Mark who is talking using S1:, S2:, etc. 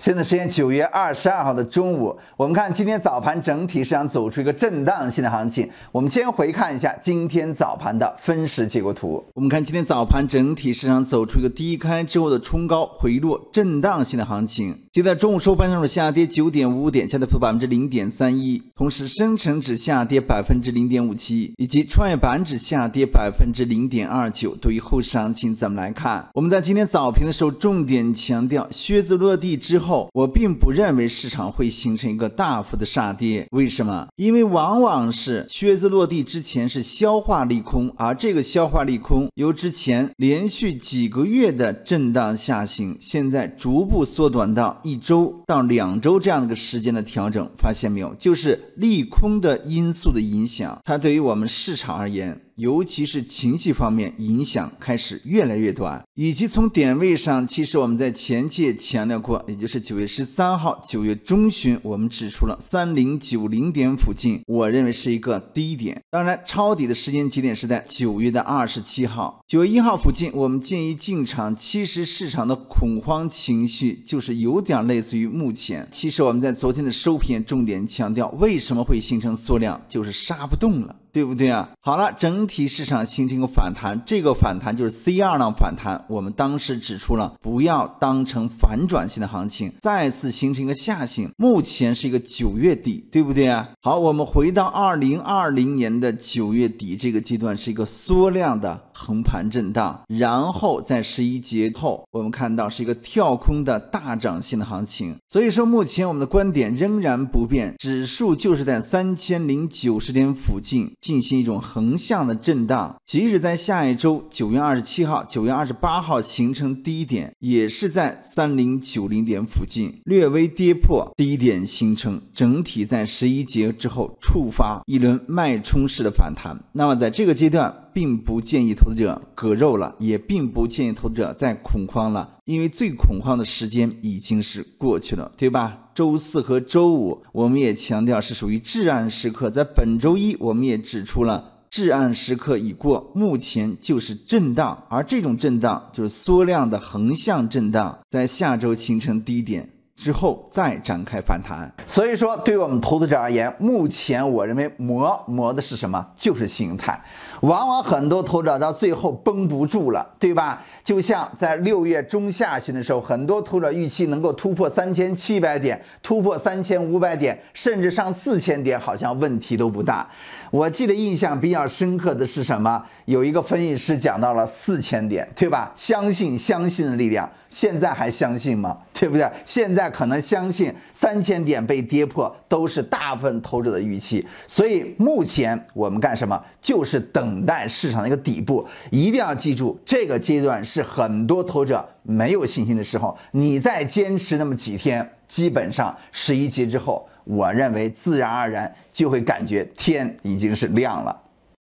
S1: 现在时间九月二十二号的中午，我们看今天早盘整体市场走出一个震荡性的行情。我们先回看一下今天早盘的分时结构图。我们看今天早盘整体市场走出一个低开之后的冲高回落震荡性的行情。就在中午收盘的时候，下跌九点五五点，下跌幅百分之零点三一，同时深成指下跌百分之零点五七，以及创业板指下跌百分之零点二九。对于后市行情，怎么来看，我们在今天早评的时候重点强调靴子落地之后。后，我并不认为市场会形成一个大幅的杀跌，为什么？因为往往是靴子落地之前是消化利空，而这个消化利空由之前连续几个月的震荡下行，现在逐步缩短到一周到两周这样的一个时间的调整，发现没有？就是利空的因素的影响，它对于我们市场而言。尤其是情绪方面影响开始越来越短，以及从点位上，其实我们在前期也强调过，也就是九月十三号、九月中旬，我们指出了三零九零点附近，我认为是一个低点。当然，抄底的时间节点是在九月的二十七号、九月一号附近，我们建议进场。其实市场的恐慌情绪就是有点类似于目前。其实我们在昨天的收篇重点强调，为什么会形成缩量，就是杀不动了。对不对啊？好了，整体市场形成个反弹，这个反弹就是 C 二浪反弹。我们当时指出了，不要当成反转性的行情，再次形成一个下行。目前是一个九月底，对不对啊？好，我们回到二零二零年的九月底这个阶段，是一个缩量的横盘震荡，然后在十一节后，我们看到是一个跳空的大涨性的行情。所以说，目前我们的观点仍然不变，指数就是在三千零九十点附近。进行一种横向的震荡，即使在下一周九月二十七号、九月二十八号形成低点，也是在三零九零点附近略微跌破低点形成，整体在十一节之后触发一轮脉冲式的反弹。那么在这个阶段。并不建议投资者割肉了，也并不建议投资者再恐慌了，因为最恐慌的时间已经是过去了，对吧？周四和周五，我们也强调是属于至暗时刻，在本周一，我们也指出了至暗时刻已过，目前就是震荡，而这种震荡就是缩量的横向震荡，在下周形成低点。之后再展开反弹，所以说对于我们投资者而言，目前我认为磨磨的是什么？就是形态。往往很多投资者到最后绷不住了，对吧？就像在六月中下旬的时候，很多投资者预期能够突破三千七百点，突破三千五百点，甚至上四千点，好像问题都不大。我记得印象比较深刻的是什么？有一个分析师讲到了四千点，对吧？相信相信的力量，现在还相信吗？对不对？现在。可能相信三千点被跌破都是大部分投资者的预期，所以目前我们干什么就是等待市场的一个底部。一定要记住，这个阶段是很多投资者没有信心的时候，你再坚持那么几天，基本上十一级之后，我认为自然而然就会感觉天已经是亮了。